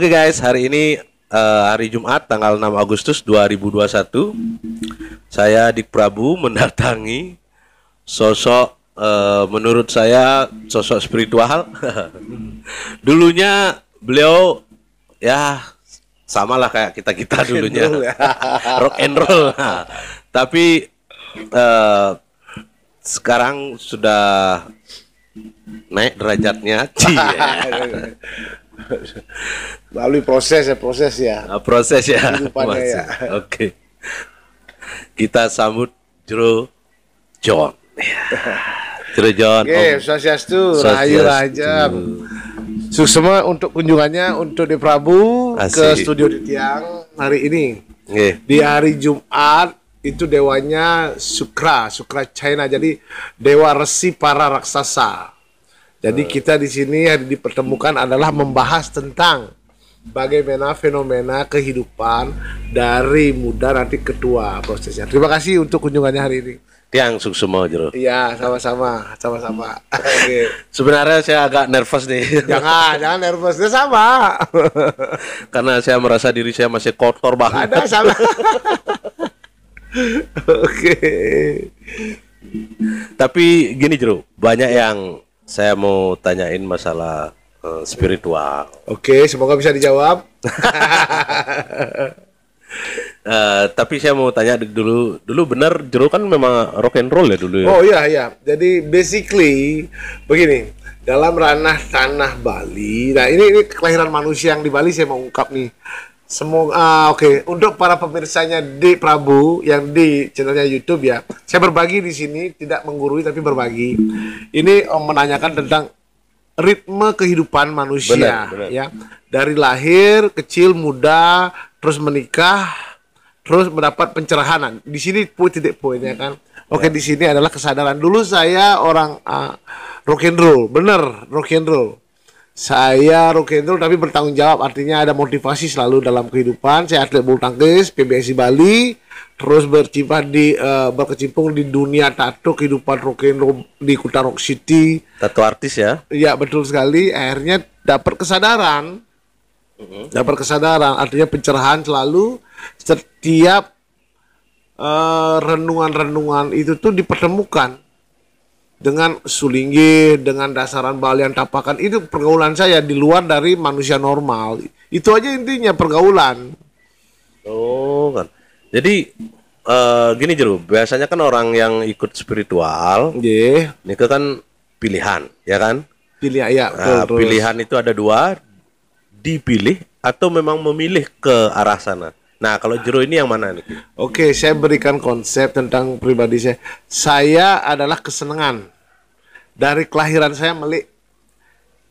Oke okay guys, hari ini uh, hari Jumat tanggal 6 Agustus 2021 saya Dik Prabu mendatangi sosok uh, menurut saya sosok spiritual. Dulunya beliau ya sama lah kayak kita-kita dulunya. Ya. Rock and roll. tapi uh, sekarang sudah naik derajatnya. Cie melalui proses ya proses ya nah, proses ya, ya. oke okay. kita sambut Jero John ya. Jero John oke okay, swastiastu rahayu rajam untuk kunjungannya untuk di Prabu Asik. ke studio di Tiang hari ini. Okay. Di hari Jumat itu dewanya Sukra, Sukra China. Jadi dewa resi para raksasa. Jadi eh. kita di sini yang dipertemukan adalah membahas tentang bagaimana fenomena kehidupan dari muda nanti ketua prosesnya. Terima kasih untuk kunjungannya hari ini. Tiang semua Jero. Iya, sama-sama, sama-sama. Okay. Sebenarnya saya agak nervous nih. Jangan, jangan nervous. Ya sama. Karena saya merasa diri saya masih kotor banget. Ada sama. Oke. Okay. Tapi gini Jero, banyak yang saya mau tanyain masalah uh, spiritual. Oke, okay, semoga bisa dijawab. uh, tapi saya mau tanya dulu, dulu benar Jero kan memang rock and roll ya dulu ya. Oh iya iya. Jadi basically begini, dalam ranah tanah Bali. Nah, ini ini kelahiran manusia yang di Bali saya mau ungkap nih. Semoga ah, oke okay. untuk para pemirsanya di Prabu yang di channelnya YouTube ya. Saya berbagi di sini tidak menggurui tapi berbagi. Ini om oh, menanyakan tentang ritme kehidupan manusia benar, benar. ya. Dari lahir, kecil, muda, terus menikah, terus mendapat pencerahanan. Di sini poin titik poinnya kan. Oke, okay, ya. di sini adalah kesadaran. Dulu saya orang uh, rock and roll, bener rock and roll saya roll tapi bertanggung jawab artinya ada motivasi selalu dalam kehidupan. Saya atlet bulu tangkis PBSI Bali terus berkecimpung di uh, berkecimpung di dunia tato kehidupan rockendol di Kuta Rock City. Tato artis ya? Iya betul sekali. Akhirnya dapat kesadaran, mm mm-hmm. dapat kesadaran. Artinya pencerahan selalu setiap uh, renungan-renungan itu tuh dipertemukan dengan sulingi, dengan dasaran balian tapakan itu pergaulan saya di luar dari manusia normal. Itu aja intinya pergaulan. Oh kan. Jadi uh, gini jeru, biasanya kan orang yang ikut spiritual, yeah. ini kan pilihan, ya kan? Pilihan ya. Nah, pilihan itu ada dua, dipilih atau memang memilih ke arah sana. Nah, kalau Jero ini yang mana nih? Oke, okay, saya berikan konsep tentang pribadi saya. Saya adalah kesenangan. Dari kelahiran saya melik.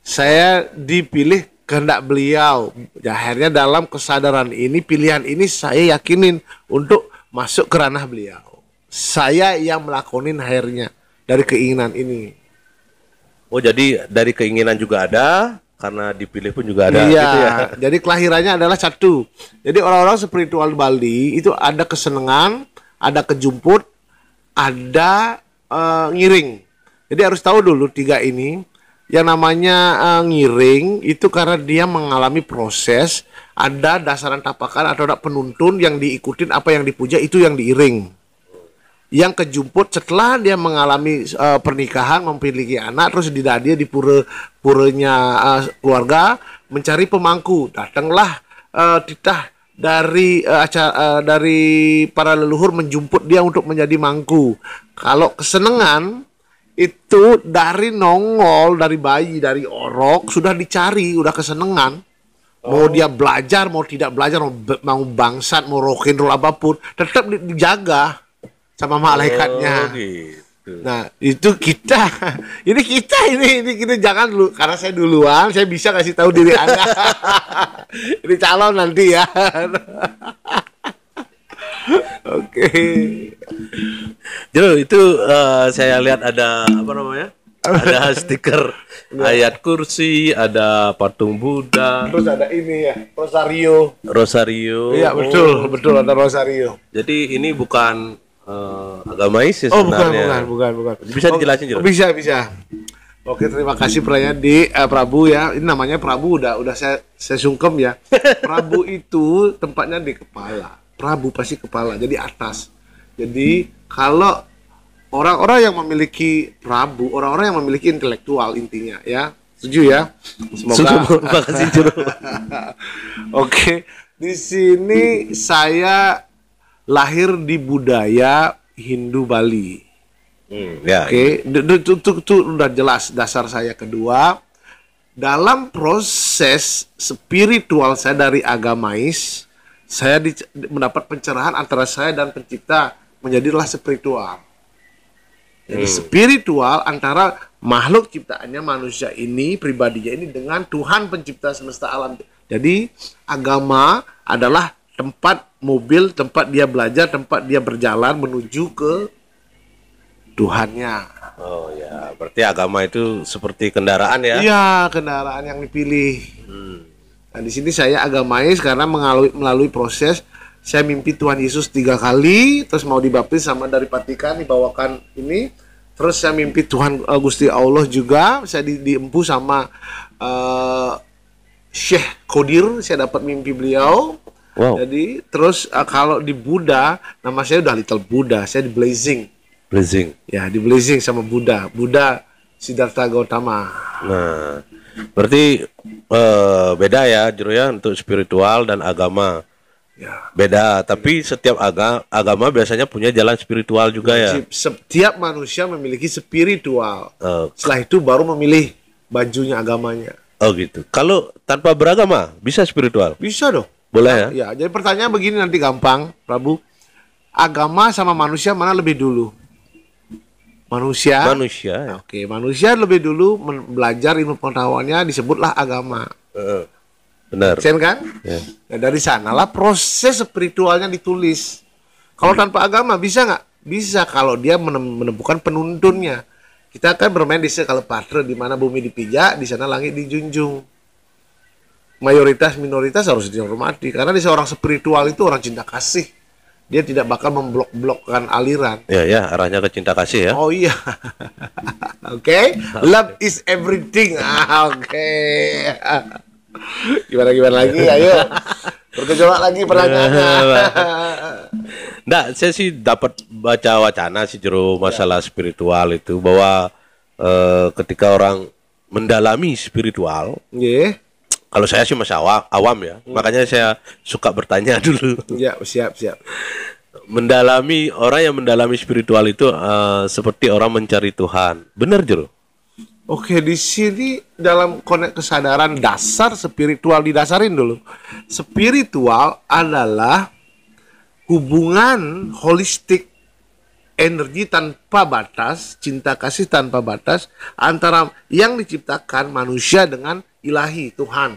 Saya dipilih kehendak beliau. Ya, akhirnya dalam kesadaran ini, pilihan ini saya yakinin untuk masuk ke ranah beliau. Saya yang melakonin akhirnya dari keinginan ini. Oh, jadi dari keinginan juga ada, karena dipilih pun juga ada iya, gitu ya. Jadi kelahirannya adalah satu. Jadi orang-orang spiritual Bali itu ada kesenangan, ada kejumput, ada uh, ngiring. Jadi harus tahu dulu tiga ini. Yang namanya uh, ngiring itu karena dia mengalami proses ada dasaran tapakan atau ada penuntun yang diikutin apa yang dipuja itu yang diiring yang kejumput setelah dia mengalami uh, pernikahan memiliki anak terus di dia di pura puranya uh, keluarga mencari pemangku datanglah uh, titah dari uh, acara uh, dari para leluhur menjumput dia untuk menjadi mangku kalau kesenangan itu dari nongol dari bayi dari orok sudah dicari udah kesenangan Oh. Mau dia belajar, mau tidak belajar, mau, mau bangsat, mau rokin apapun, tetap dijaga sama malaikatnya. Oh, gitu. Nah, itu kita. Ini kita ini ini kita jangan dulu karena saya duluan, saya bisa kasih tahu diri Anda. ini calon nanti ya. Oke. jadi itu uh, saya lihat ada apa namanya? Ada stiker iya. ayat kursi, ada patung Buddha. Terus ada ini ya, Rosario. Rosario. Iya, betul, oh. betul ada Rosario. Jadi ini bukan uh, agama ISIS oh, bukan, bukan, bukan, bukan. Bisa oh, dijelasin juga. Bisa, bisa. Oke, terima kasih pernyataan di uh, Prabu ya. Ini namanya Prabu udah udah saya saya sungkem ya. Prabu itu tempatnya di kepala. Prabu pasti kepala, jadi atas. Jadi kalau orang-orang yang memiliki Prabu, orang-orang yang memiliki intelektual intinya ya. Setuju ya? Semoga. Terima kasih Oke, di sini saya lahir di budaya Hindu Bali. Hmm, ya. Oke, itu, itu, itu udah jelas dasar saya kedua. Dalam proses spiritual saya dari agamais, saya di, mendapat pencerahan antara saya dan pencipta menjadilah spiritual. Jadi hmm. spiritual antara makhluk ciptaannya manusia ini pribadinya ini dengan Tuhan pencipta semesta alam. Jadi agama adalah tempat mobil tempat dia belajar tempat dia berjalan menuju ke Tuhannya oh ya berarti agama itu seperti kendaraan ya iya kendaraan yang dipilih hmm. nah di sini saya agamais karena mengalui, melalui proses saya mimpi Tuhan Yesus tiga kali terus mau dibaptis sama dari Patikan dibawakan ini terus saya mimpi Tuhan uh, Gusti Allah juga saya di, diempu sama uh, eh, Syekh Kodir saya dapat mimpi beliau Wow. Jadi terus uh, kalau di Buddha nama saya udah Little Buddha, saya di Blazing. Blazing. Ya, di Blazing sama Buddha. Buddha Siddhartha Gautama. Nah, berarti uh, beda ya Juru ya untuk spiritual dan agama. Ya. Beda, tapi setiap agama agama biasanya punya jalan spiritual juga ya. Setiap manusia memiliki spiritual. Uh. Setelah itu baru memilih bajunya agamanya. Oh gitu. Kalau tanpa beragama bisa spiritual? Bisa dong. Boleh nah, ya? Ya, jadi pertanyaan begini nanti gampang, Prabu. Agama sama manusia mana lebih dulu? Manusia. Manusia. Ya. Oke, okay. manusia lebih dulu belajar ilmu pengetahuannya disebutlah agama. Uh, benar. Sen kan? Yeah. Nah, ya, dari sanalah proses spiritualnya ditulis. Kalau hmm. tanpa agama bisa nggak? Bisa kalau dia menemukan penuntunnya. Kita kan bermain di sekalipatre di mana bumi dipijak, di sana langit dijunjung mayoritas minoritas harus dihormati karena di seorang spiritual itu orang cinta kasih dia tidak bakal memblok-blokkan aliran. Ya ya, arahnya ke cinta kasih ya. Oh iya. Oke, okay? love is everything. Ah, Oke. Okay. gimana gimana lagi? Ayo. Bergejolak lagi pertanyaannya. Nggak, saya sih dapat baca wacana sih jero masalah ya. spiritual itu bahwa eh, ketika orang mendalami spiritual, yeah kalau saya sih masih awam, awam ya. Hmm. Makanya saya suka bertanya dulu. Ya, siap, siap. Mendalami orang yang mendalami spiritual itu uh, seperti orang mencari Tuhan. Benar, Jero? Oke, di sini dalam konek kesadaran dasar spiritual didasarin dulu. Spiritual adalah hubungan holistik energi tanpa batas, cinta kasih tanpa batas antara yang diciptakan manusia dengan ilahi Tuhan.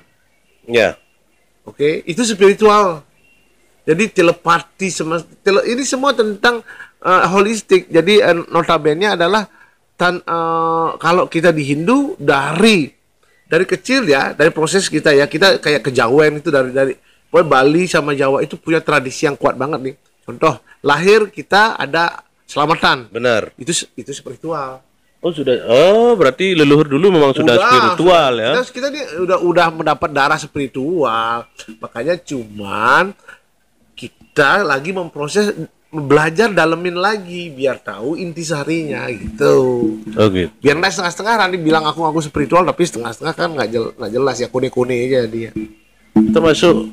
Ya. Oke, okay? itu spiritual. Jadi telepati tele, ini semua tentang uh, holistik. Jadi uh, notabene adalah tan, uh, kalau kita di Hindu dari dari kecil ya, dari proses kita ya, kita kayak kejauhan itu dari dari Bali sama Jawa itu punya tradisi yang kuat banget nih. Contoh, lahir kita ada selamatan. Benar. Itu itu spiritual. Oh sudah. Oh berarti leluhur dulu memang sudah, sudah spiritual ya. Kita, kita ini udah udah mendapat darah spiritual. Makanya cuman kita lagi memproses belajar dalemin lagi biar tahu inti seharinya gitu. Oke. Oh, okay. Gitu. Biar nggak setengah-setengah nanti bilang aku aku spiritual tapi setengah-setengah kan nggak jel, gak jelas ya kune-kune aja dia. Termasuk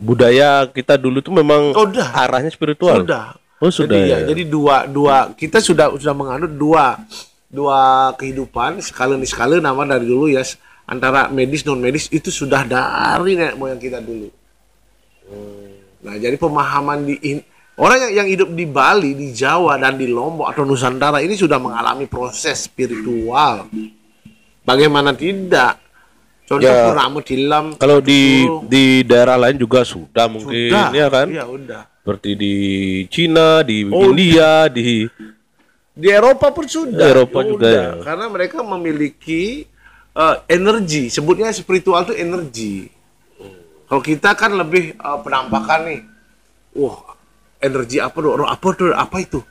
budaya kita dulu tuh memang oh, arahnya spiritual. Sudah Oh sudah. Jadi, iya, ya, jadi dua dua kita sudah sudah menganut dua dua kehidupan sekali ini sekali nama dari dulu ya antara medis non medis itu sudah dari nenek moyang kita dulu. Nah jadi pemahaman di in, orang yang, yang hidup di Bali, di Jawa dan di Lombok atau Nusantara ini sudah mengalami proses spiritual. Bagaimana tidak? Contoh ya, Kalau di dulu. di daerah lain juga sudah mungkin sudah, ya kan? Iya, udah. Seperti di Cina, di oh, India, di di Eropa pun sudah. Eropa ya, juga ya. Karena mereka memiliki uh, energi, sebutnya spiritual itu energi. Kalau kita kan lebih uh, penampakan nih. Wah, uh, energi apa tuh? Roh apa tuh? Apa itu?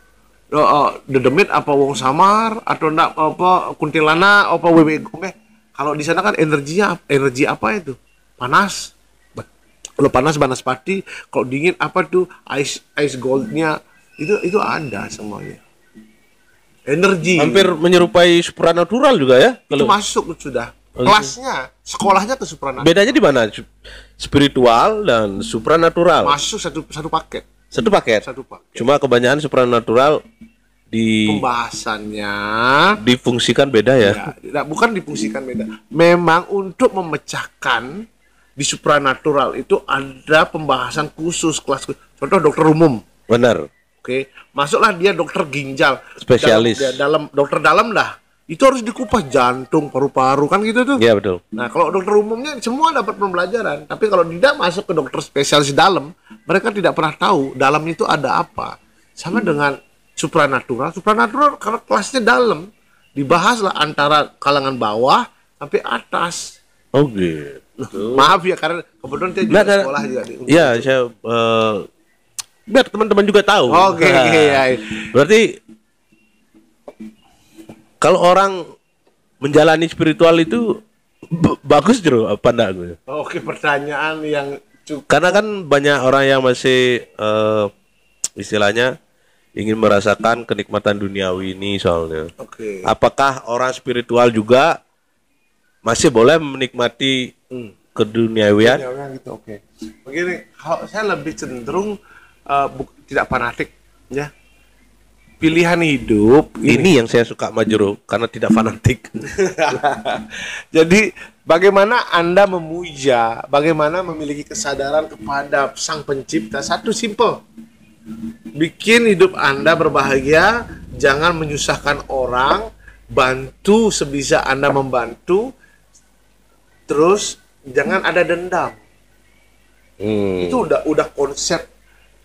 Uh, uh, eh, dedemit apa wong samar atau ndak apa kuntilana apa wewe gomeh? kalau di sana kan energinya energi apa itu panas kalau panas panas pasti kalau dingin apa tuh ice ice goldnya itu itu ada semuanya energi hampir menyerupai supranatural juga ya kalau... itu masuk sudah kelasnya sekolahnya ke supranatural bedanya di mana spiritual dan supranatural masuk satu satu paket satu paket satu paket cuma kebanyakan supranatural di pembahasannya difungsikan beda ya. ya bukan difungsikan beda. Memang untuk memecahkan di supranatural itu ada pembahasan khusus kelas contoh dokter umum. Benar. Oke, masuklah dia dokter ginjal spesialis. Dalam, ya, dalam dokter dalam dah. Itu harus dikupas jantung, paru-paru kan gitu tuh. Iya betul. Nah, kalau dokter umumnya semua dapat pembelajaran, tapi kalau tidak masuk ke dokter spesialis dalam, mereka tidak pernah tahu dalam itu ada apa. Sama hmm. dengan supranatural. Supranatural karena kelasnya dalam. Dibahaslah antara kalangan bawah sampai atas. oke oh, gitu. Maaf ya karena kebetulan saya juga nah, sekolah juga. Iya, saya uh, biar teman-teman juga tahu. Oke, okay, nah, iya, iya. Berarti kalau orang menjalani spiritual itu bagus jero apa enggak gue? Oke, pertanyaan yang cukup. Karena kan banyak orang yang masih uh, istilahnya ingin merasakan kenikmatan duniawi ini soalnya. Oke. Okay. Apakah orang spiritual juga masih boleh menikmati hmm. keduniawian? Keduniawian gitu, oke. Okay. Begini, kalau saya lebih cenderung uh, eh, bu, tidak fanatik, ya. Pilihan hidup ini, ini yang saya suka Majuro karena tidak fanatik. Jadi bagaimana Anda memuja, bagaimana memiliki kesadaran kepada Sang Pencipta satu simple bikin hidup Anda berbahagia, jangan menyusahkan orang, bantu sebisa Anda membantu, terus jangan ada dendam. Hmm. Itu udah udah konsep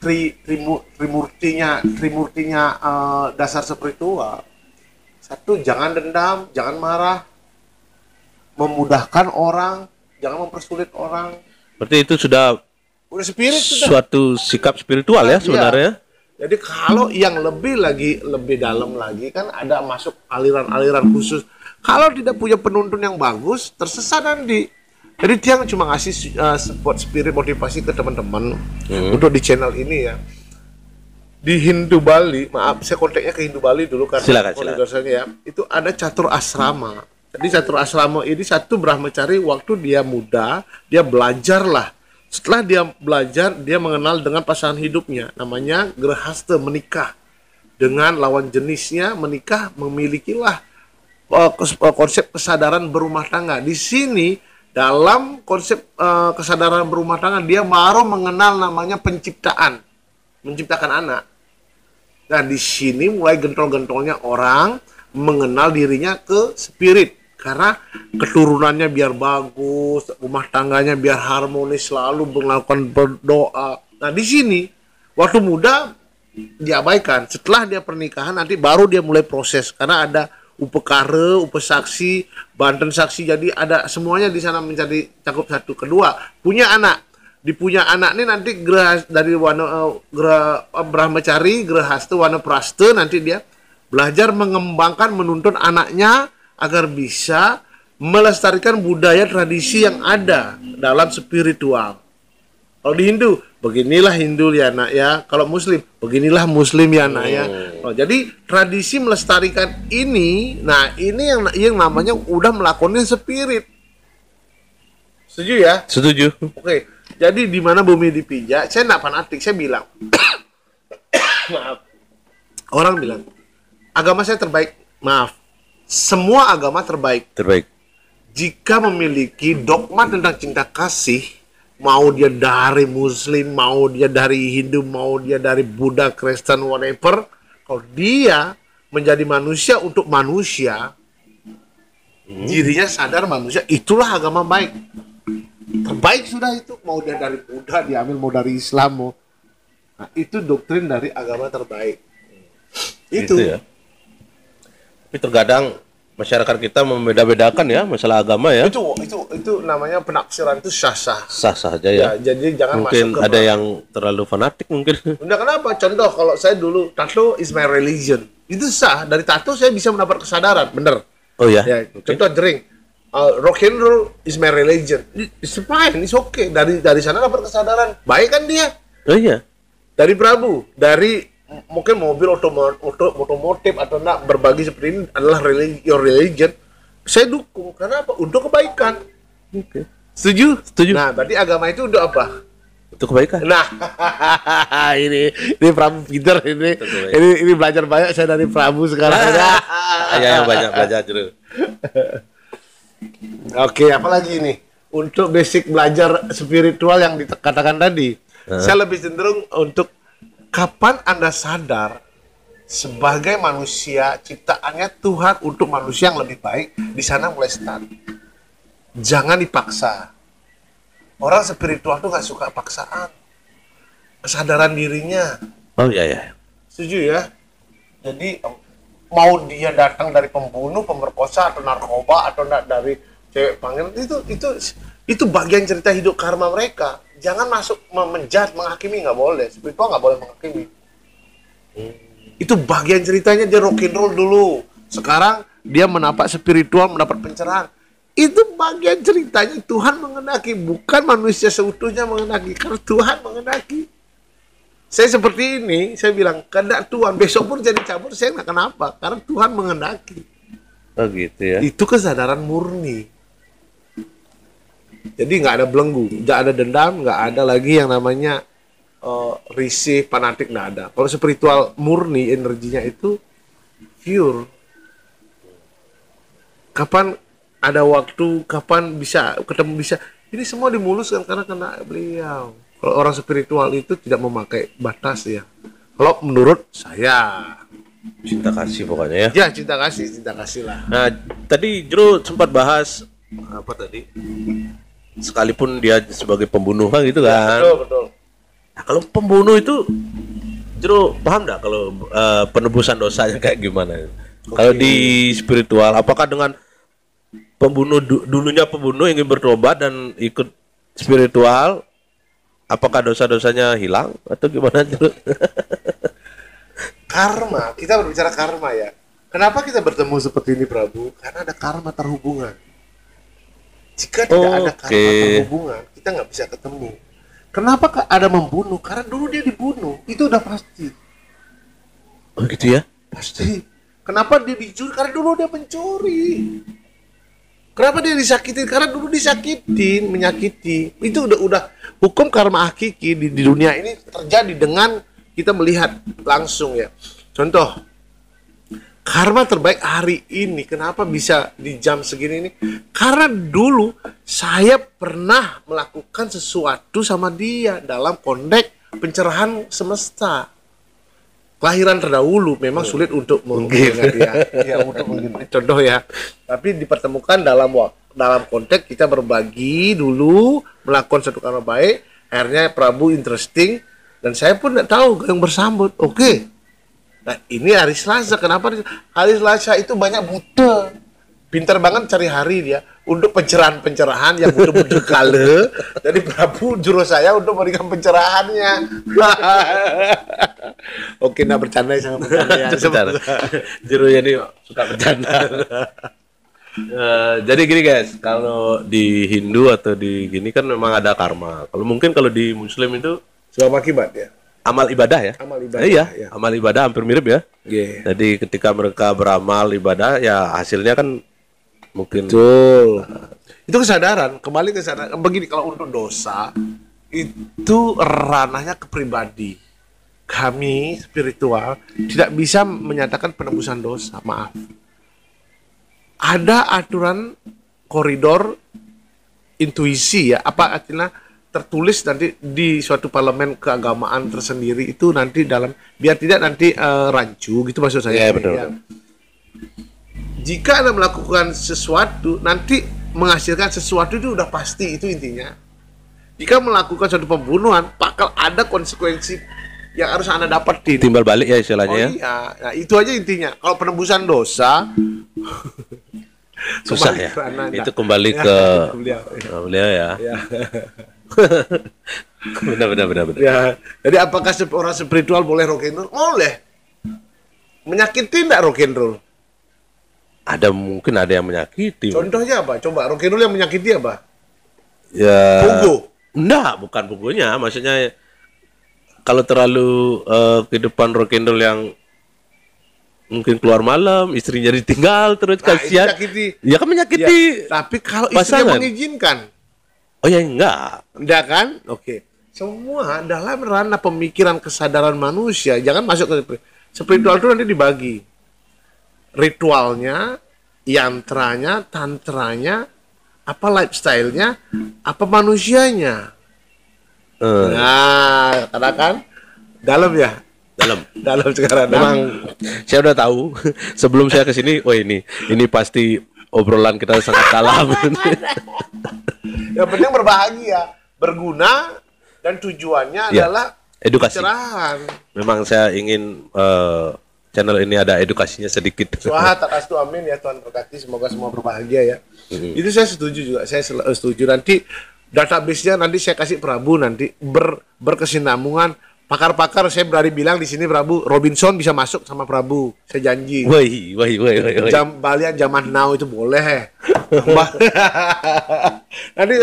tri, trimu, trimurtinya trimurtinya uh, dasar spiritual. Satu, jangan dendam, jangan marah, memudahkan orang, jangan mempersulit orang. Berarti itu sudah udah spirit suatu sikap spiritual ya iya. sebenarnya ya. Jadi kalau yang lebih lagi lebih dalam lagi kan ada masuk aliran-aliran khusus. Kalau tidak punya penuntun yang bagus, tersesat nanti. Jadi Tiang cuma ngasih uh, eh, support spirit motivasi ke teman-teman hmm. untuk di channel ini ya. Di Hindu Bali, maaf saya konteknya ke Hindu Bali dulu karena silakan, silakan. Saya, ya. Itu ada catur asrama. Jadi catur asrama ini satu Brahmacari waktu dia muda, dia belajarlah setelah dia belajar, dia mengenal dengan pasangan hidupnya, namanya Gerhaste menikah. Dengan lawan jenisnya menikah memilikilah uh, konsep kesadaran berumah tangga. Di sini dalam konsep eh, kesadaran berumah tangga dia baru mengenal namanya penciptaan, menciptakan anak. Nah, di sini mulai gentol-gentolnya orang mengenal dirinya ke spirit karena keturunannya biar bagus, rumah tangganya biar harmonis selalu melakukan berdoa. Nah di sini waktu muda diabaikan. Setelah dia pernikahan nanti baru dia mulai proses karena ada upekare, upesaksi, banten saksi. Jadi ada semuanya di sana menjadi cakup satu. Kedua, punya anak. dipunya anak ini nanti gerah dari wana eh, gerah eh, brahmacari, gerahaste wana praste nanti dia belajar mengembangkan menuntun anaknya agar bisa melestarikan budaya tradisi yang ada dalam spiritual. Kalau di Hindu, beginilah Hindu ya nak ya. Kalau Muslim, beginilah Muslim ya nak ya. Hmm. Oh, jadi tradisi melestarikan ini, nah ini yang yang namanya udah melakukan spirit. Setuju ya? Setuju. Oke, jadi di mana bumi dipijak, saya nak fanatik, saya bilang. Maaf. Orang bilang, agama saya terbaik. Maaf, semua agama terbaik. Terbaik. Jika memiliki dogma tentang cinta kasih, mau dia dari Muslim, mau dia dari Hindu, mau dia dari Buddha, Kristen, whatever, kalau dia menjadi manusia untuk manusia, hmm. dirinya sadar manusia itulah agama baik. Terbaik sudah itu, mau dia dari Buddha diambil, mau dari Islam, mau. Nah, itu doktrin dari agama terbaik. Gitu itu. Gitu ya? tapi terkadang masyarakat kita membeda-bedakan ya masalah agama ya. Itu itu itu namanya penafsiran itu sah-sah. Sah-sah aja ya. ya. Jadi jangan mungkin masuk ke ada yang terlalu fanatik mungkin. Udah kenapa? Contoh kalau saya dulu tato is my religion. Itu sah. Dari tato saya bisa mendapat kesadaran, bener. Oh iya? ya. ya okay. Contoh jering. Uh, rock and roll is my religion. It's fine, it's okay. Dari dari sana dapat kesadaran. Baik kan dia? Oh iya. Dari Prabu, dari mungkin mobil otomotif atau enggak berbagi seperti ini adalah religi, your religion saya dukung karena apa untuk kebaikan okay. setuju setuju nah berarti agama itu untuk apa untuk kebaikan nah ini ini Prabu Peter ini ini ini belajar banyak saya dari Prabu sekarang ya yang banyak belajar dulu oke okay, lagi ini untuk basic belajar spiritual yang dikatakan tadi uh -huh. saya lebih cenderung untuk kapan Anda sadar sebagai manusia ciptaannya Tuhan untuk manusia yang lebih baik, di sana mulai start. Jangan dipaksa. Orang spiritual tuh nggak suka paksaan. Kesadaran dirinya. Oh iya ya. Setuju ya. Jadi mau dia datang dari pembunuh, pemerkosa atau narkoba atau dari cewek panggil itu itu itu bagian cerita hidup karma mereka jangan masuk menjat menghakimi nggak boleh spiritual nggak boleh menghakimi hmm. itu bagian ceritanya dia rock and roll dulu sekarang dia menapak spiritual mendapat pencerahan itu bagian ceritanya Tuhan mengenaki bukan manusia seutuhnya mengenaki karena Tuhan mengenaki saya seperti ini saya bilang kehendak Tuhan besok pun jadi cabur saya nggak kenapa karena Tuhan mengenaki oh gitu ya itu kesadaran murni jadi nggak ada belenggu, nggak ada dendam, nggak ada lagi yang namanya uh, risih, fanatik nggak ada. Kalau spiritual murni energinya itu pure. Kapan ada waktu, kapan bisa ketemu bisa. Ini semua dimuluskan karena kena beliau. Kalau orang spiritual itu tidak memakai batas ya. Kalau menurut saya cinta kasih pokoknya ya. Ya cinta kasih, cinta kasih lah. Nah tadi Jero sempat bahas apa tadi sekalipun dia sebagai pembunuh kan gitu ya, kan. betul, betul. Nah, kalau pembunuh itu Jero paham enggak kalau uh, penebusan dosanya kayak gimana? Okay. Kalau di spiritual apakah dengan pembunuh dulunya pembunuh ingin bertobat dan ikut spiritual apakah dosa-dosanya hilang atau gimana Jero? karma, kita berbicara karma ya. Kenapa kita bertemu seperti ini Prabu? Karena ada karma terhubungan jika tidak oh, ada karma okay. hubungan kita nggak bisa ketemu kenapa ada membunuh karena dulu dia dibunuh itu udah pasti oh gitu ya pasti kenapa dia dicuri karena dulu dia mencuri kenapa dia disakitin karena dulu disakitin menyakiti itu udah udah hukum karma hakiki di, di dunia ini terjadi dengan kita melihat langsung ya contoh karma terbaik hari ini kenapa bisa di jam segini ini karena dulu saya pernah melakukan sesuatu sama dia dalam konteks pencerahan semesta kelahiran terdahulu memang oh, sulit untuk mungkin ya, ya untuk mungkin contoh ya tapi dipertemukan dalam waktu dalam konteks kita berbagi dulu melakukan satu karma baik akhirnya Prabu interesting dan saya pun tidak tahu yang bersambut oke okay Nah ini hari Selasa. Kenapa hari Selasa itu banyak buta? Pinter banget cari hari dia untuk pencerahan-pencerahan yang butuh-butuh kale. Jadi Prabu juru saya untuk memberikan pencerahannya. Oke, nah bercanda sangat bercanda ya. Sebentar. juru ini suka bercanda. Uh, jadi gini guys, kalau di Hindu atau di gini kan memang ada karma. Kalau mungkin kalau di Muslim itu sebab akibat ya amal ibadah ya. Amal ibadah. Eh, iya, ya. amal ibadah hampir mirip ya. Yeah. Jadi ketika mereka beramal ibadah ya hasilnya kan mungkin Betul. Eh, itu kesadaran, kembali kesadaran. Begini kalau untuk dosa itu ranahnya ke Kami spiritual tidak bisa menyatakan penebusan dosa, maaf. Ada aturan koridor intuisi ya, apa artinya tertulis nanti di suatu parlemen keagamaan tersendiri itu nanti dalam biar tidak nanti uh, rancu gitu maksud saya. Yeah, betul. Ya. Jika Anda melakukan sesuatu nanti menghasilkan sesuatu itu udah pasti itu intinya. Jika melakukan suatu pembunuhan bakal ada konsekuensi yang harus Anda di Timbal balik ya istilahnya oh, ya. Iya. Nah, itu aja intinya. Kalau penebusan dosa susah ya. Itu kembali ya, ke beliau Beliau ya. ya. benar benar benar benar. Ya, jadi apakah orang spiritual boleh rock and roll? Boleh. Menyakiti tidak rock and roll? Ada mungkin ada yang menyakiti. Contohnya apa? Coba rock and roll yang menyakiti apa? Ya. Pogo. Enggak, bukan pogonya. Maksudnya kalau terlalu uh, kehidupan rock and roll yang mungkin keluar malam, istrinya ditinggal terus nah, kasihan. Ya kan menyakiti. Ya, tapi kalau istrinya mengizinkan Oh ya enggak. Enggak kan? Oke. Okay. Semua dalam ranah pemikiran kesadaran manusia. Jangan masuk ke spiritual itu nanti dibagi. Ritualnya, yantranya, tantranya, apa lifestyle-nya, apa manusianya. Hmm. Nah, karena kan dalam ya dalam dalam sekarang memang saya udah tahu sebelum saya ke sini oh ini ini pasti obrolan kita sangat dalam. yang penting berbahagia, berguna dan tujuannya ya, adalah edukasi. Cerahan. Memang saya ingin uh, channel ini ada edukasinya sedikit. Suha tak kasih amin ya Tuhan berkati semoga semua berbahagia ya. hmm Itu saya setuju juga. Saya eh, setuju nanti database-nya nanti saya kasih Prabu nanti ber berkesinambungan pakar-pakar saya berani bilang di sini Prabu Robinson bisa masuk sama Prabu saya janji woi woi woi woi jam balian zaman now itu boleh nanti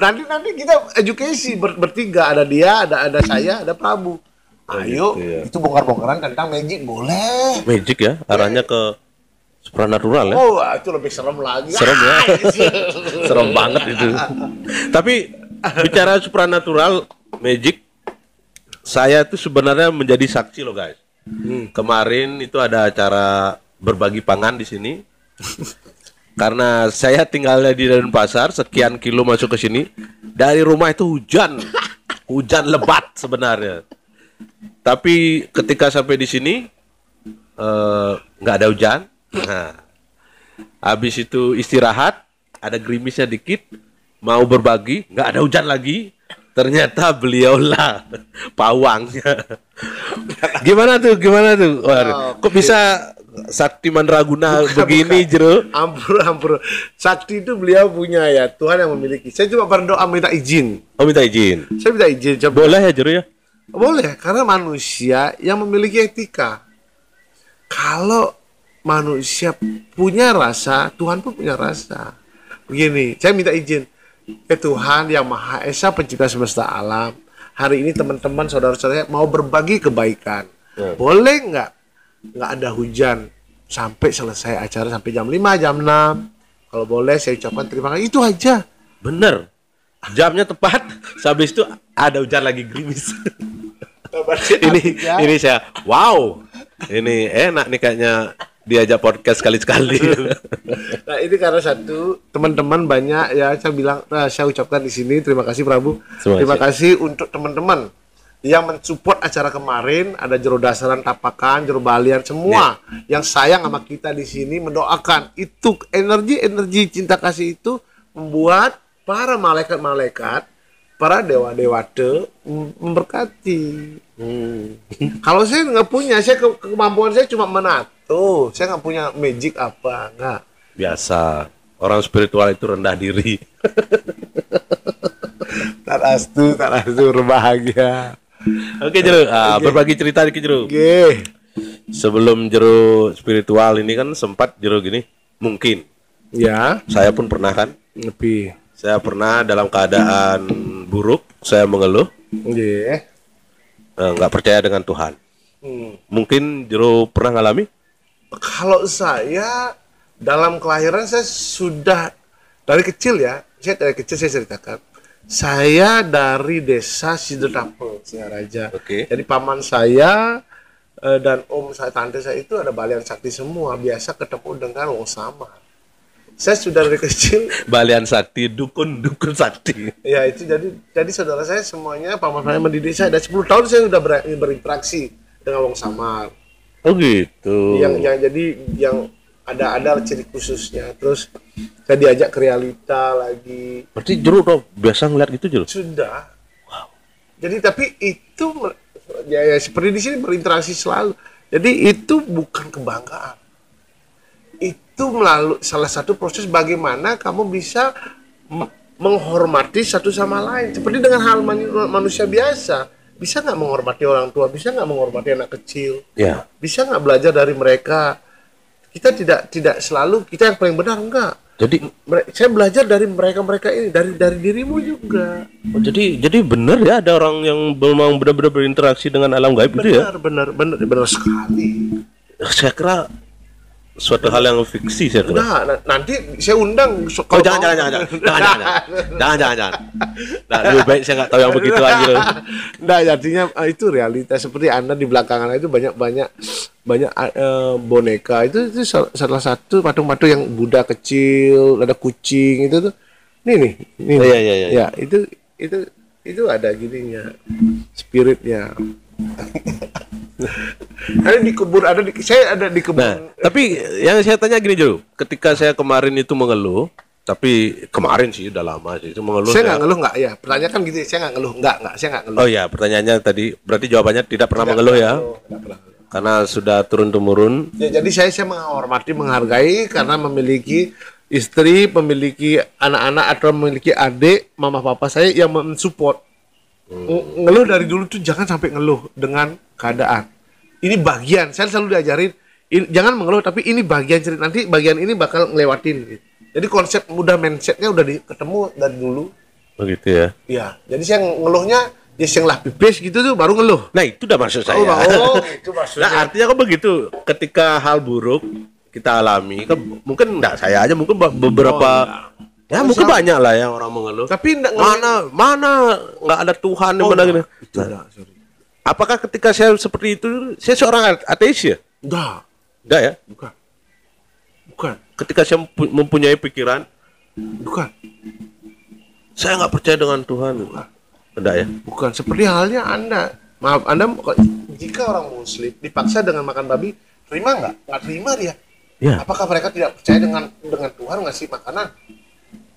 nanti nanti kita edukasi ber, bertiga ada dia ada ada saya ada Prabu oh, ayo gitu, ya. itu bongkar-bongkaran tentang magic boleh magic ya arahnya ke supranatural ya oh itu lebih serem lagi serem ya serem banget itu tapi bicara supranatural magic saya itu sebenarnya menjadi saksi loh guys. Hmm. Kemarin itu ada acara berbagi pangan di sini. Karena saya tinggalnya di dalam pasar, sekian kilo masuk ke sini. Dari rumah itu hujan. Hujan lebat sebenarnya. Tapi ketika sampai di sini eh, nggak uh, ada hujan. Nah, habis itu istirahat, ada gerimisnya dikit, mau berbagi, nggak ada hujan lagi ternyata beliau lah pawangnya. gimana tuh? Gimana tuh? Wah, oh, kok bisa Sakti Mandraguna bukan, begini, bukan. Jero? Ampur, ampur. Sakti itu beliau punya ya, Tuhan yang memiliki. Saya cuma berdoa minta izin. Oh, minta izin. Saya minta izin. Coba. Boleh ya, Jero ya? Boleh, karena manusia yang memiliki etika. Kalau manusia punya rasa, Tuhan pun punya rasa. Begini, saya minta izin ke Tuhan yang Maha Esa pencipta semesta alam. Hari ini teman-teman saudara-saudara mau berbagi kebaikan. Ya. Boleh nggak? Nggak ada hujan sampai selesai acara sampai jam 5, jam 6. Kalau boleh saya ucapkan terima kasih. Itu aja. Bener. Jamnya tepat. Habis itu ada hujan lagi gerimis. ini ini saya wow. Ini enak nih kayaknya diajak podcast sekali-sekali. nah, ini karena satu teman-teman banyak ya saya bilang nah, saya ucapkan di sini terima kasih Prabu. Terima, terima kasih. untuk teman-teman yang mensupport acara kemarin ada jero dasaran tapakan jero balian semua yeah. yang sayang sama kita di sini mendoakan itu energi energi cinta kasih itu membuat para malaikat-malaikat para dewa dewate memberkati hmm. kalau saya nggak punya saya ke kemampuan saya cuma menat itu saya nggak punya magic apa nggak biasa orang spiritual itu rendah diri tak astu tak astu berbahagia oke okay, jeru uh, ah, okay. berbagi cerita dikit jeru okay. sebelum jeru spiritual ini kan sempat jeru gini mungkin ya saya pun pernah kan lebih saya pernah dalam keadaan buruk saya mengeluh yeah. Eh, nggak uh, percaya dengan Tuhan hmm. mungkin jeru pernah ngalami kalau saya dalam kelahiran saya sudah dari kecil ya, saya dari kecil saya ceritakan. Saya dari desa Sidotapel, Singaraja. Oke. Okay. Jadi paman saya eh, dan om saya, tante saya itu ada balian sakti semua, biasa ketemu dengan wong sama. Saya sudah dari kecil balian sakti, dukun dukun sakti. Ya itu jadi jadi saudara saya semuanya paman saya mendidik saya dan 10 tahun saya sudah berinteraksi dengan wong samar Oh gitu. Yang yang jadi yang ada ada ciri khususnya. Terus saya diajak ke realita lagi. Berarti jero dong biasa ngeliat gitu jero. Sudah. Wow. Jadi tapi itu ya, ya seperti di sini berinteraksi selalu. Jadi itu bukan kebanggaan. Itu melalui salah satu proses bagaimana kamu bisa menghormati satu sama lain seperti dengan hal manusia biasa bisa nggak menghormati orang tua, bisa nggak menghormati anak kecil, yeah. bisa nggak belajar dari mereka. Kita tidak tidak selalu kita yang paling benar enggak. Jadi saya belajar dari mereka-mereka ini dari dari dirimu juga. Oh, jadi jadi benar ya ada orang yang memang benar-benar berinteraksi dengan alam gaib benar, gitu ya. benar benar benar sekali. Saya kira suatu hal yang fiksi saya kira. Nah, nanti saya undang kau oh, jangan, jangan, jangan, jangan, jangan, jangan, jangan, jangan, Nah, lebih baik saya nggak tahu yang begitu aja loh. Nah, artinya ah, itu realitas seperti anda di belakangan itu banyak banyak banyak uh, boneka itu itu salah satu patung-patung yang Buddha kecil ada kucing itu tuh ini nih ini oh, iya, iya, iya. ya itu itu itu ada gininya spiritnya ada di kebun ada di saya ada di kebun. Nah, tapi yang saya tanya gini dulu, ketika saya kemarin itu mengeluh, tapi kemarin sih udah lama sih itu mengeluh. Saya ya. nggak ngeluh nggak ya? Pertanyaan kan gitu, saya nggak ngeluh nggak nggak saya nggak ngeluh. Oh iya, pertanyaannya tadi berarti jawabannya tidak pernah tidak mengeluh ya? Tidak pernah. Karena sudah turun temurun. Ya, jadi saya saya menghormati, menghargai karena memiliki istri, memiliki anak-anak atau memiliki adik, mama papa saya yang mensupport. Hmm. Ngeluh dari dulu tuh jangan sampai ngeluh dengan keadaan ini bagian saya selalu diajarin ini, jangan mengeluh tapi ini bagian cerita nanti bagian ini bakal ngelewatin gitu. jadi konsep mudah mindsetnya udah di, ketemu dari dulu begitu ya iya jadi saya ngeluhnya ya yang lah pipis gitu tuh baru ngeluh nah itu udah maksud saya oh, oh itu maksudnya nah artinya kok begitu ketika hal buruk kita alami kan mungkin enggak saya aja mungkin beberapa oh, iya. ya Ya mungkin banyak lah ya orang mengeluh. Tapi enggak, mana mana enggak ada Tuhan oh, yang mana gitu. Itu sorry. Apakah ketika saya seperti itu, saya seorang ateis ya? Enggak. Enggak ya? Bukan. Bukan. Ketika saya mempunyai pikiran, bukan. Saya nggak percaya dengan Tuhan. Bukan. Enggak ya? Bukan. Seperti halnya Anda. Maaf, Anda jika orang muslim dipaksa dengan makan babi, terima nggak? Nggak terima dia. Ya. Apakah mereka tidak percaya dengan dengan Tuhan ngasih makanan?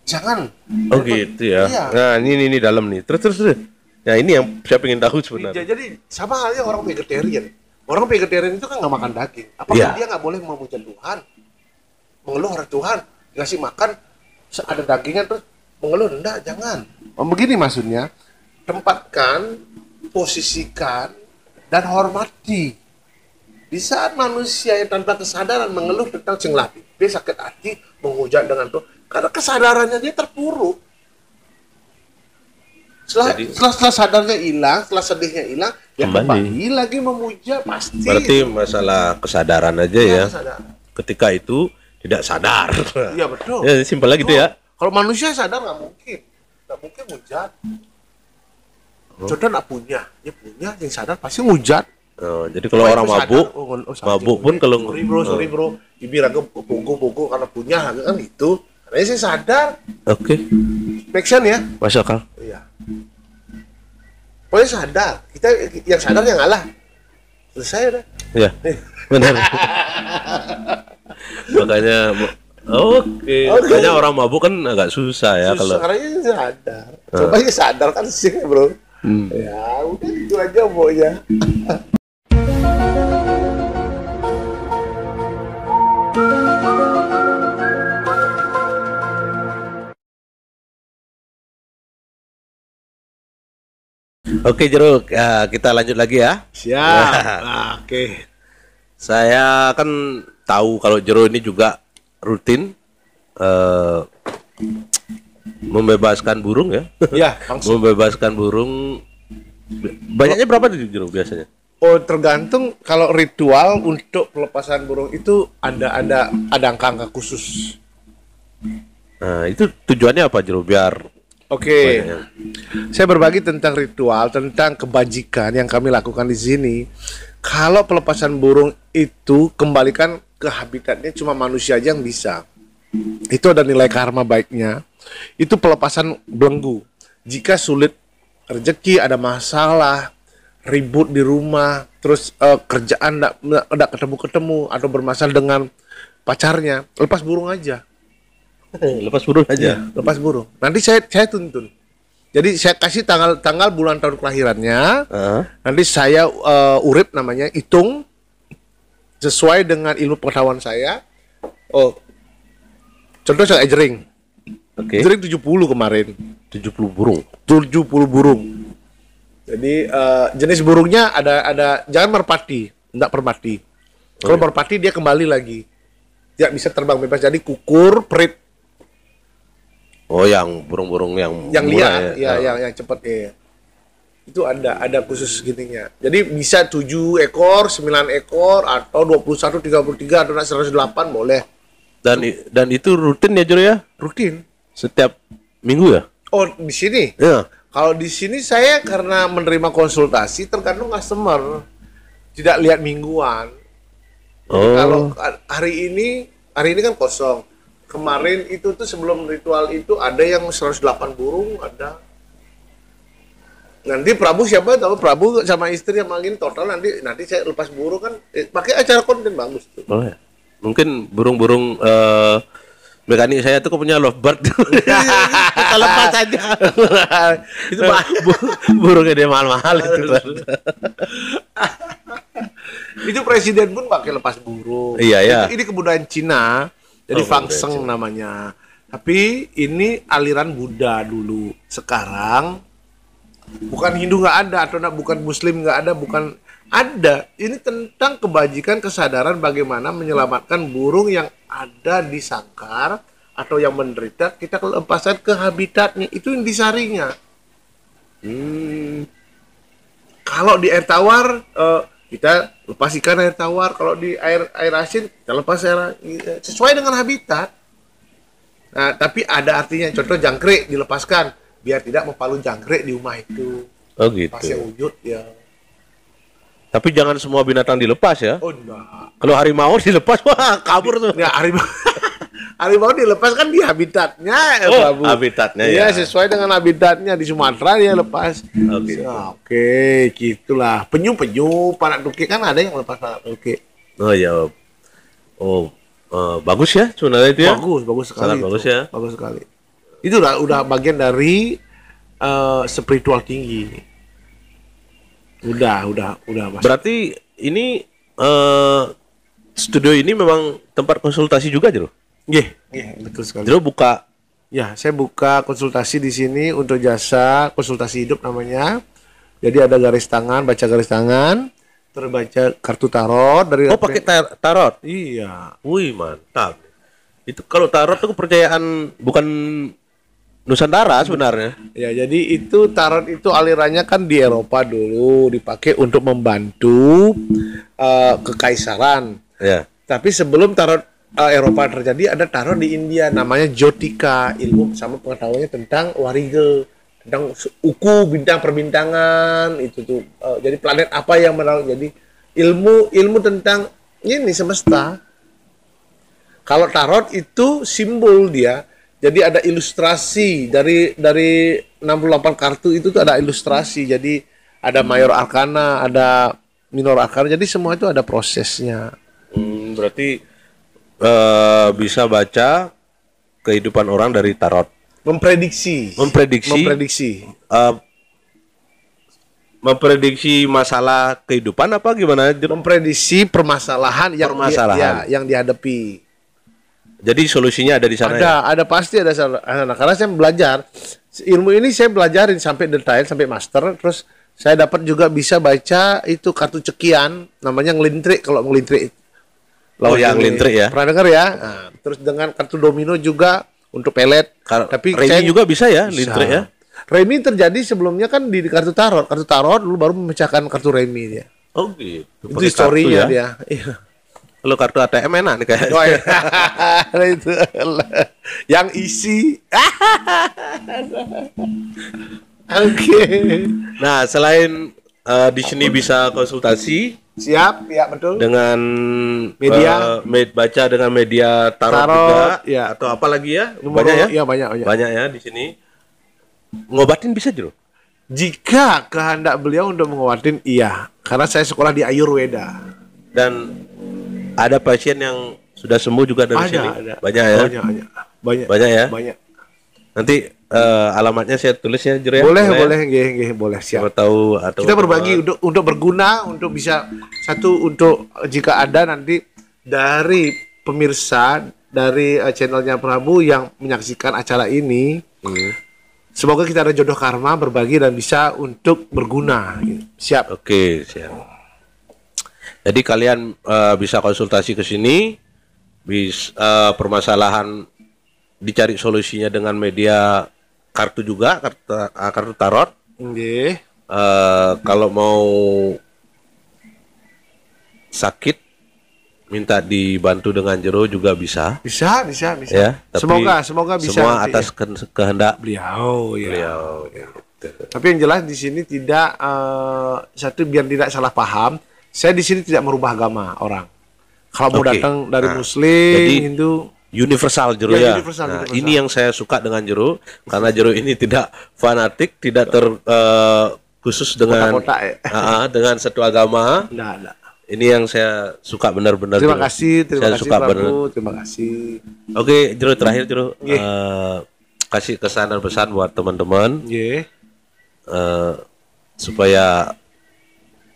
Jangan. Oh gitu ya. Iya. Nah, ini, ini ini dalam nih. Terus terus. terus Nah ini yang saya ingin tahu sebenarnya. Jadi sama halnya orang vegetarian. Orang vegetarian itu kan nggak makan daging. Apakah ya. dia nggak boleh memuja Tuhan? Mengeluh harus Tuhan ngasih makan ada dagingnya terus mengeluh enggak jangan. Oh, begini maksudnya tempatkan, posisikan dan hormati. Di saat manusia yang tanpa kesadaran mengeluh tentang cenglati, dia sakit hati, menghujat dengan tuh karena kesadarannya dia terpuruk setelah Jadi, setelah, setelah sadarnya hilang setelah sedihnya hilang ya kembali lagi memuja pasti berarti masalah kesadaran aja ya, ya. Kesadaran. ketika itu tidak sadar iya betul ya simpel lagi gitu ya kalau manusia sadar nggak mungkin nggak mungkin hujat Oh. jodoh nggak punya ya punya yang sadar pasti hujat Oh, jadi kalau orang mabuk, sadar, oh, oh, mabuk pun eh, kalau sorry bro, oh. sorry bro, ibi ragu punggung-punggung karena punya kan itu, karena saya sadar. Oke. Okay. Make sense ya? Masuk pokoknya oh, sadar kita yang sadar yang ngalah saya dah iya, benar makanya Oke, okay. okay. makanya orang mabuk kan agak susah ya susah, kalau. Karena sadar, ah. coba ya sadar kan sih bro. Hmm. Ya udah itu aja pokoknya. Oke jeruk, ya, kita lanjut lagi ya. Siap. Ya. Oke. Saya kan tahu kalau jeruk ini juga rutin uh, membebaskan burung ya. Iya. membebaskan burung. Banyaknya berapa di jeruk biasanya? Oh tergantung kalau ritual untuk pelepasan burung itu ada ada ada angka-angka khusus. Nah, itu tujuannya apa jeruk biar Oke, okay. saya berbagi tentang ritual, tentang kebajikan yang kami lakukan di sini. Kalau pelepasan burung itu kembalikan ke habitatnya cuma manusia aja yang bisa. Itu ada nilai karma baiknya. Itu pelepasan belenggu. Jika sulit rezeki, ada masalah, ribut di rumah, terus uh, kerjaan tidak ketemu-ketemu atau bermasalah dengan pacarnya, lepas burung aja Eh, lepas burung aja. Ya, lepas burung. Nanti saya saya tuntun. Jadi saya kasih tanggal tanggal bulan tahun kelahirannya. Uh. Nanti saya uh, urip namanya hitung sesuai dengan ilmu pengetahuan saya. Oh. Contoh saya jering. Oke. Okay. Jering 70 kemarin. 70 burung. 70 burung. Jadi uh, jenis burungnya ada ada jangan merpati, enggak permati. Kalau oh, iya. merpati dia kembali lagi. Tidak bisa terbang bebas. Jadi kukur, perit Oh, yang burung-burung yang yang liar, ya, ya, yang yang cepat ya. Itu ada ada khusus gininya. Jadi bisa 7 ekor, 9 ekor atau 21, 33 atau 108 boleh. Dan dan itu rutin ya, Jur ya? Rutin. Setiap minggu ya? Oh, di sini. Ya. Kalau di sini saya karena menerima konsultasi tergantung customer. Tidak lihat mingguan. Oh. kalau hari ini hari ini kan kosong kemarin itu tuh sebelum ritual itu ada yang 108 burung ada nanti Prabu siapa tahu Prabu sama istri yang mangin total nanti nanti saya lepas burung kan eh, pakai acara konten bagus tuh. Oh, mungkin burung-burung uh, mekanik saya tuh punya lovebird kita lepas aja itu burungnya dia mahal-mahal itu itu presiden pun pakai lepas burung iya ya ini, ini kebudayaan Cina jadi oh, Fangseng okay. namanya. Tapi ini aliran Buddha dulu. Sekarang bukan Hindu nggak ada atau nak bukan Muslim nggak ada, bukan ada. Ini tentang kebajikan kesadaran bagaimana menyelamatkan burung yang ada di sangkar atau yang menderita kita lepaskan ke habitatnya itu yang disarinya. Hmm. Kalau di air tawar uh, kita lepas ikan air tawar kalau di air air asin kita lepas air iya, sesuai dengan habitat nah tapi ada artinya contoh jangkrik dilepaskan biar tidak mempalu jangkrik di rumah itu oh gitu pasti wujud ya tapi jangan semua binatang dilepas ya oh enggak kalau harimau dilepas wah kabur tuh ya harimau harimau dilepas kan di habitatnya ya oh, Prabu. habitatnya ya. ya sesuai dengan habitatnya di Sumatera dia lepas oke okay. Ya, oke okay, gitulah penyu penyu para duki kan ada yang lepas para duki oh ya oh uh, bagus ya sebenarnya itu ya bagus bagus sekali sangat bagus ya bagus sekali itu udah udah bagian dari uh, spiritual tinggi udah udah udah mas berarti ini uh, studio ini memang tempat konsultasi juga aja Iya, yeah. yeah, betul sekali. Dulu buka Ya, saya buka konsultasi di sini untuk jasa konsultasi hidup namanya. Jadi ada garis tangan, baca garis tangan, terbaca kartu tarot dari Oh, pakai tar tarot. Iya. Wih, mantap. Itu kalau tarot itu kepercayaan bukan Nusantara sebenarnya. Ya, jadi itu tarot itu alirannya kan di Eropa dulu dipakai untuk membantu uh, kekaisaran. Ya. Tapi sebelum tarot uh, Eropa terjadi ada taruh di India namanya Jotika ilmu sama pengetahuannya tentang warige tentang uku bintang perbintangan itu tuh uh, jadi planet apa yang menaruh jadi ilmu ilmu tentang ini semesta kalau tarot itu simbol dia jadi ada ilustrasi dari dari 68 kartu itu tuh ada ilustrasi jadi ada mayor arkana ada minor arkana jadi semua itu ada prosesnya hmm, berarti Eh, bisa baca kehidupan orang dari tarot. Memprediksi. Memprediksi. Memprediksi. Uh, memprediksi masalah kehidupan apa gimana? Memprediksi permasalahan yang permasalahan. ya, yang dihadapi. Jadi solusinya ada di sana. Ada, ya? ada pasti ada sana. Karena saya belajar ilmu ini saya belajarin sampai detail sampai master terus saya dapat juga bisa baca itu kartu cekian namanya ngelintrik kalau ngelintrik yang Lintrik ya. Pernah dengar ya? Nah, terus dengan kartu domino juga untuk pelet. Kar Tapi remi saya, juga bisa ya Lintrik ya. Remi terjadi sebelumnya kan di kartu tarot. Kartu tarot dulu baru memecahkan kartu remi dia. Oh gitu. Itu historinya ya? dia. Iya. Lu kartu ATM enak nih kayak. Oh, iya. yang isi. Oke. Okay. Nah, selain uh, di sini bisa konsultasi. Siap, ya betul. Dengan media uh, med baca dengan media tarot, tarot juga ya. atau apa lagi ya? banyak ya? ya banyak, banyak. Banyak ya di sini. Ngobatin bisa juga. Jika kehendak beliau untuk mengobatin iya, karena saya sekolah di Ayurveda. Dan ada pasien yang sudah sembuh juga dari ada, sini. Ada. Banyak ya? Banyak, banyak. Banyak. Banyak ya? Banyak. Nanti uh, alamatnya saya tulis ya Jure boleh ya? boleh gih, gih, boleh siapa tahu atau kita berbagi untuk untuk berguna untuk bisa satu untuk jika ada nanti dari pemirsa dari uh, channelnya Prabu yang menyaksikan acara ini hmm. semoga kita ada jodoh karma berbagi dan bisa untuk berguna siap oke siap jadi kalian uh, bisa konsultasi ke sini bis uh, permasalahan dicari solusinya dengan media kartu juga kartu uh, kartu tarot Uh, kalau mau sakit minta dibantu dengan jero juga bisa. Bisa, bisa, bisa. Ya, tapi semoga, semoga bisa. Semua ya. atas ya. kehendak beliau, ya. Beliau. Ya. Tapi yang jelas di sini tidak uh, satu biar tidak salah paham, saya di sini tidak merubah agama orang. Kalau mau okay. datang dari nah, Muslim, jadi, Hindu, universal jeruk ya, ya. Universal, nah, universal. ini yang saya suka dengan jeruk karena jeruk ini tidak fanatik, tidak ter uh, khusus dengan Kota -kota, ya. uh, dengan satu agama. Nah, nah. Ini yang saya suka benar-benar. Terima kasih, terima saya kasih suka Prabu, benar. terima kasih. Oke, okay, jeruk terakhir jeruk yeah. uh, eh, kasih kesan dan pesan buat teman-teman. Yeah. Uh, eh, supaya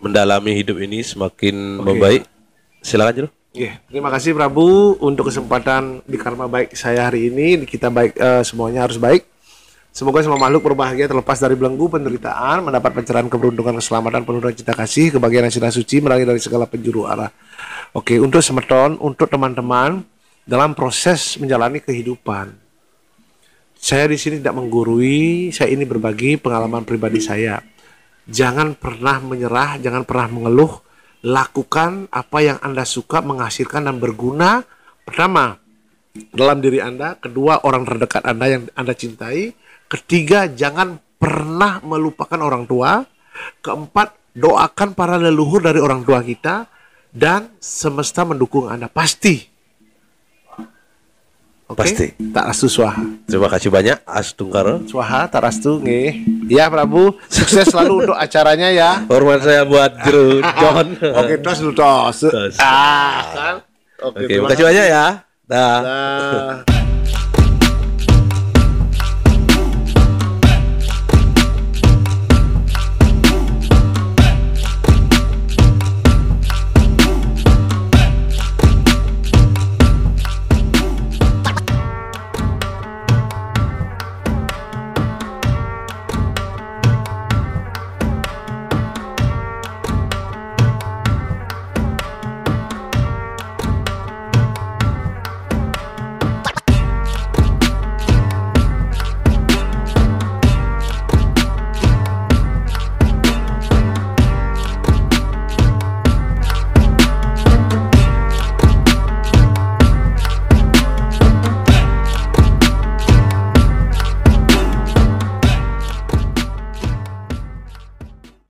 mendalami hidup ini semakin okay. membaik. Silakan jeruk. Yeah. Terima kasih Prabu untuk kesempatan di karma baik saya hari ini. Kita baik uh, semuanya harus baik. Semoga semua makhluk berbahagia terlepas dari belenggu penderitaan, mendapat pencerahan keberuntungan, keselamatan, dengan cinta kasih, kebahagiaan yang suci, merangi dari segala penjuru arah. Oke, untuk semeton, untuk teman-teman dalam proses menjalani kehidupan. Saya di sini tidak menggurui, saya ini berbagi pengalaman pribadi saya. Jangan pernah menyerah, jangan pernah mengeluh, lakukan apa yang Anda suka, menghasilkan dan berguna. Pertama, dalam diri Anda, kedua orang terdekat Anda yang Anda cintai, ketiga jangan pernah melupakan orang tua, keempat doakan para leluhur dari orang tua kita dan semesta mendukung Anda pasti Okay. Pasti. Tak astu suaha. Terima kasih banyak tungkar Suaha, tak astu nih Ya Prabu, sukses selalu untuk acaranya ya. Hormat saya buat Jero John. Oke, terus lu terus Ah, kan? Oke, okay, terima kasih banyak ya. Dah. Da.